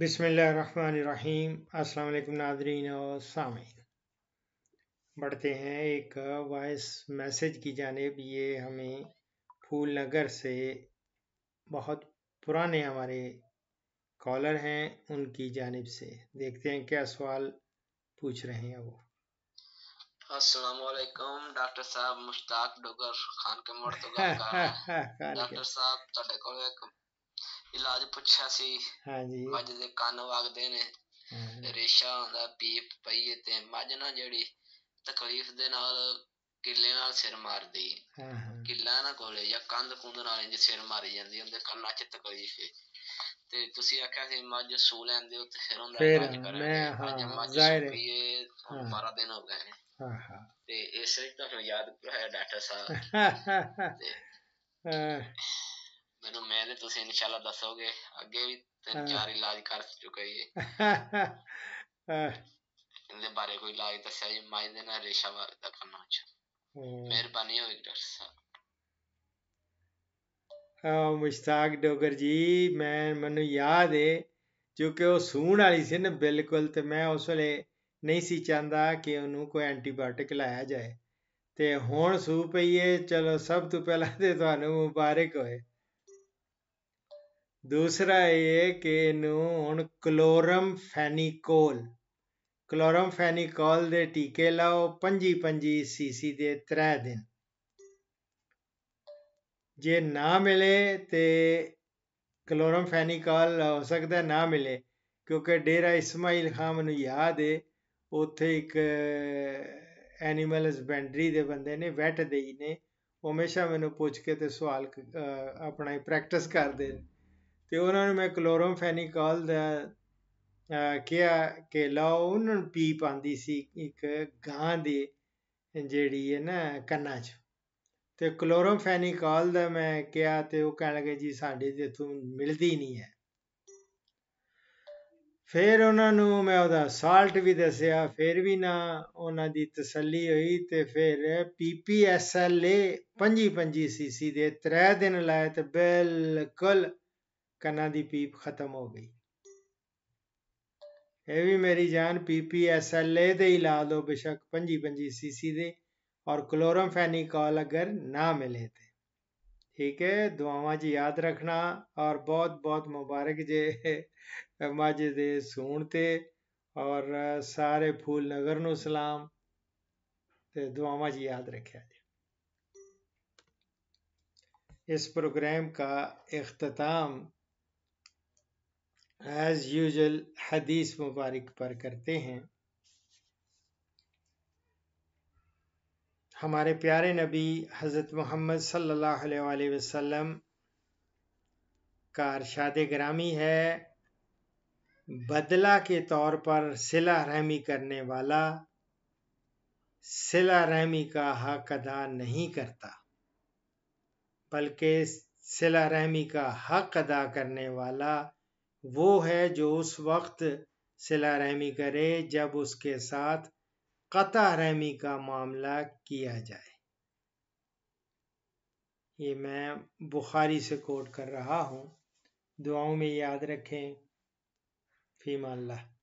बिसमीम अस्सलाम नाजरीन और सामीन बढ़ते हैं एक वॉइस मैसेज की जानब ये हमें फूल नगर से बहुत पुराने हमारे कॉलर हैं उनकी जानब से देखते हैं क्या सवाल पूछ रहे हैं वो असलम डॉक्टर साहब मुश्ताक डोगर खान के मर्द डॉक्टर साहब ਇਲਾਜ ਪੁੱਛਿਆ ਸੀ ਹਾਂਜੀ ਮੱਝ ਦੇ ਕੰਨ ਵਗਦੇ ਨੇ ਰੇਸ਼ਾ ਹੁੰਦਾ ਪੀਪ ਪਈ ਤੇ ਮੱਝ ਨਾ ਜਿਹੜੀ ਤਕਲੀਫ ਦੇ ਨਾਲ ਕਿੱਲੇ ਨਾਲ ਸਿਰ ਮਾਰਦੀ ਹਾਂ ਕਿੱਲਾ ਨਾ ਕੋਲੇ ਜਾਂ ਕੰਧ ਕੁੰਧ ਨਾਲ ਇੰਜ ਸਿਰ ਮਾਰੀ ਜਾਂਦੀ ਉਹਦੇ ਕੰਨਾਂ 'ਚ ਤਕਲੀਫ ਏ ਤੇ ਤੁਸੀਂ ਆਖਿਆ ਸੀ ਮੱਝ ਸੂ ਲੈਂਦੇ ਹੋ ਤੇ ਫਿਰ ਹੁੰਦਾ ਇਲਾਜ ਮੈਂ ਮੱਝ ਜ਼ਾਹਿਰ ਹੈ 12 ਦਿਨ ਹੋ ਗਏ ਹਾਂ ਹਾਂ ਤੇ ਇਸ ਤਰ੍ਹਾਂ ਤੁਹਾਨੂੰ ਯਾਦ ਕਰਾਇਆ ਡਾਕਟਰ ਸਾਹਿਬ ਹਾਂ ਮੈਨੂੰ ਮੈਂ ਤੇ ਤੁਸੀਂ ਇਨਸ਼ਾਅੱਲਾ ਦੱਸੋਗੇ ਅੱਗੇ ਵੀ ਤਿੰਨ ਚਾਰ ਇਲਾਜ ਕਰ ਚੁੱਕੇ ਜੀ ਇਹਦੇ ਬਾਰੇ ਕੋਈ ਇਲਾਜ ਦੱਸਿਆ ਜੀ ਮਾਈ ਦੇ ਨਾਲ ਰੇਸ਼ਾ ਵਾਰ ਦਾ ਕਰਨਾ ਚਾਹ ਮਿਹਰਬਾਨੀ ਹੋਈ ਡਾਕਟਰ ਸਾਹਿਬ ਮੁਸ਼ਤਾਕ ਡੋਗਰ ਜੀ ਮੈਂ ਮੈਨੂੰ ਯਾਦ ਏ ਕਿਉਂਕਿ ਉਹ ਸੂਣ ਵਾਲੀ ਸੀ ਨਾ ਬਿਲਕੁਲ ਤੇ ਮੈਂ ਉਸ ਵੇਲੇ ਨਹੀਂ ਸੀ ਚਾਹੁੰਦਾ ਕਿ ਉਹਨੂੰ ਕੋਈ ਐਂਟੀਬਾਇਓਟਿਕ ਲਾਇਆ ਜਾਏ ਤੇ ਹੁਣ ਸੂ ਪਈਏ ਚਲੋ ਸਭ ਤੋਂ ਪਹਿਲਾਂ ਤੇ ਤੁਹਾਨੂੰ ਮੁਬਾਰਕ ਹੋਏ ਹੈ ਕਿ ਇਹਨੂੰ ਹੁਣ ਕਲੋਰਮ ਫੈਨਿਕੋਲ ਕਲੋਰਮ ਫੈਨਿਕੋਲ ਦੇ ਟੀਕੇ ਲਾਓ 25 25 ਸੀਸੀ ਦੇ 3 ਦਿਨ ਜੇ ਨਾ ਮਿਲੇ ਤੇ ਕਲੋਰਮ ਫੈਨਿਕੋਲ ਹੋ ਸਕਦਾ ਨਾ ਮਿਲੇ ਕਿਉਂਕਿ ਡੇਰਾ ਇਸਮਾਇਲ ਖਾਨ ਨੂੰ ਯਾਦ ਹੈ ਉੱਥੇ ਇੱਕ ਐਨੀਮਲ ਹਸਬੈਂਡਰੀ ਦੇ ਬੰਦੇ ਨੇ ਵੈਟ ਦੇਈ ਨੇ ਹਮੇਸ਼ਾ ਮੈਨੂੰ ਪੁੱਛ ਕੇ ਤੇ ਸਵਾਲ ਆਪਣਾ ਹੀ ਪ੍ਰੈਕਟਿਸ ਕਰਦੇ ਨੇ ਤੇ ਉਹਨਾਂ ਨੂੰ ਮੈਂ ਕਲੋਰੋਫੈਨਿਕਲ ਦਾ ਕਿਹਾ ਕਿ ਲਾਉ ਉਹਨਾਂ ਨੂੰ ਪੀਪ ਸੀ ਇੱਕ ਗਾਂ ਦੇ ਜਿਹੜੀ ਹੈ ਨਾ ਕੰਨਾਂ 'ਚ ਤੇ ਕਲੋਰੋਫੈਨਿਕਲ ਦਾ ਮੈਂ ਕਿਹਾ ਤੇ ਉਹ ਕਹਿਣ ਲੱਗੇ ਜੀ ਸਾਡੇ ਤੇ ਤੂੰ ਮਿਲਦੀ ਨਹੀਂ ਹੈ ਫੇਰ ਉਹਨਾਂ ਨੂੰ ਮੈਂ ਉਹਦਾ ਸਾਲਟ ਵੀ ਦੱਸਿਆ ਫੇਰ ਵੀ ਨਾ ਉਹਨਾਂ ਦੀ ਤਸੱਲੀ ਹੋਈ ਤੇ ਪੀਪੀਐਸਐਲ ਪੀਪੀਐਸਐਲਏ 55 ਸੀਸੀ ਦੇ 3 ਦਿਨ ਲਾਇਆ ਤੇ ਬਿਲਕੁਲ कन्ना दी पीप खत्म हो गई ये भी मेरी जान P P S L A ला दो बेशक पी पी सी सी दे और कलोरम फैनिकॉल अगर ना मिले तो ठीक है दुआवा जी याद रखना और बहुत बहुत मुबारक जे मज दे सूनते और सारे फूल नगर न सलाम तो दुआव जी याद रखा जी इस प्रोग्राम का अख्ताम एज यूजल हदीस मुबारक पर करते हैं हमारे प्यारे नबी हज़रत मोहम्मद सल्ला वसम का अरशाद ग्रामी है बदला के तौर पर सिला रहमी करने वाला सिला रहमी का हक अदा नहीं करता बल्कि सिला रहमी का हक अदा करने वाला वो है जो उस वक्त सिला रहमी करे जब उसके साथ कता रहमी का मामला किया जाए ये मैं बुखारी से कोट कर रहा हूँ दुआओं में याद रखें फीमल्ला